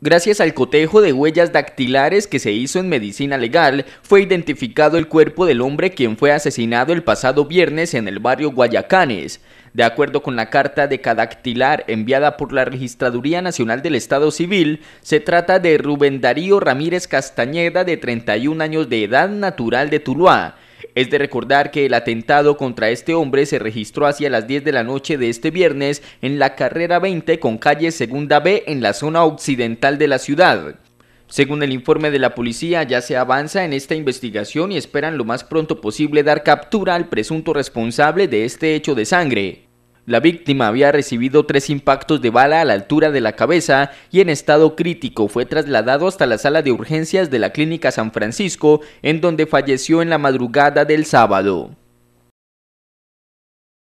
Gracias al cotejo de huellas dactilares que se hizo en medicina legal, fue identificado el cuerpo del hombre quien fue asesinado el pasado viernes en el barrio Guayacanes. De acuerdo con la carta de cadactilar enviada por la Registraduría Nacional del Estado Civil, se trata de Rubén Darío Ramírez Castañeda, de 31 años de edad, natural de Tuluá es de recordar que el atentado contra este hombre se registró hacia las 10 de la noche de este viernes en la carrera 20 con calle Segunda B en la zona occidental de la ciudad. Según el informe de la policía, ya se avanza en esta investigación y esperan lo más pronto posible dar captura al presunto responsable de este hecho de sangre. La víctima había recibido tres impactos de bala a la altura de la cabeza y en estado crítico fue trasladado hasta la sala de urgencias de la Clínica San Francisco, en donde falleció en la madrugada del sábado.